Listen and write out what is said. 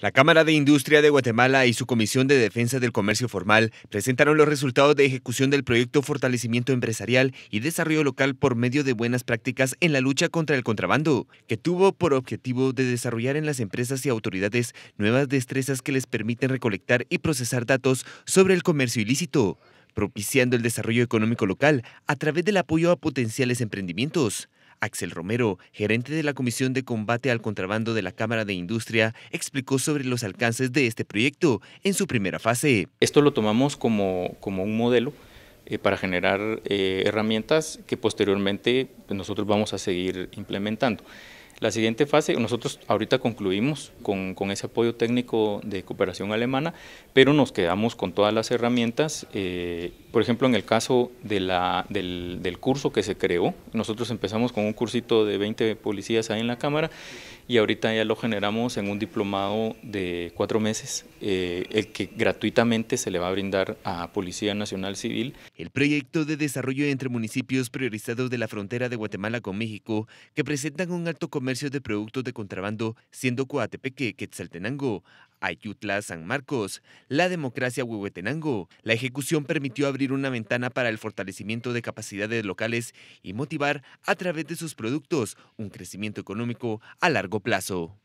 La Cámara de Industria de Guatemala y su Comisión de Defensa del Comercio Formal presentaron los resultados de ejecución del proyecto Fortalecimiento Empresarial y Desarrollo Local por medio de buenas prácticas en la lucha contra el contrabando, que tuvo por objetivo de desarrollar en las empresas y autoridades nuevas destrezas que les permiten recolectar y procesar datos sobre el comercio ilícito propiciando el desarrollo económico local a través del apoyo a potenciales emprendimientos. Axel Romero, gerente de la Comisión de Combate al Contrabando de la Cámara de Industria, explicó sobre los alcances de este proyecto en su primera fase. Esto lo tomamos como, un modelo eh, para generar eh, herramientas que posteriormente pues, nosotros vamos a seguir implementando. La siguiente fase, nosotros ahorita concluimos con, ese apoyo técnico de cooperación alemana, pero nos quedamos con todas las herramientas. Eh, por ejemplo, en el caso de la, del, del, curso que se creó, nosotros empezamos con un cursito de 20 policías ahí en la Cámara y ahorita ya lo generamos en un diplomado de cuatro meses, eh, el que gratuitamente se le va a brindar a Policía Nacional Civil. El proyecto de desarrollo entre municipios priorizados de la frontera de Guatemala con México, que presentan un alto comercio de productos de contrabando, siendo Coatepeque, Quetzaltenango, Ayutla San Marcos, la democracia Huehuetenango. La ejecución permitió abrir una ventana para el fortalecimiento de capacidades locales y motivar a través de sus productos un crecimiento económico a largo plazo.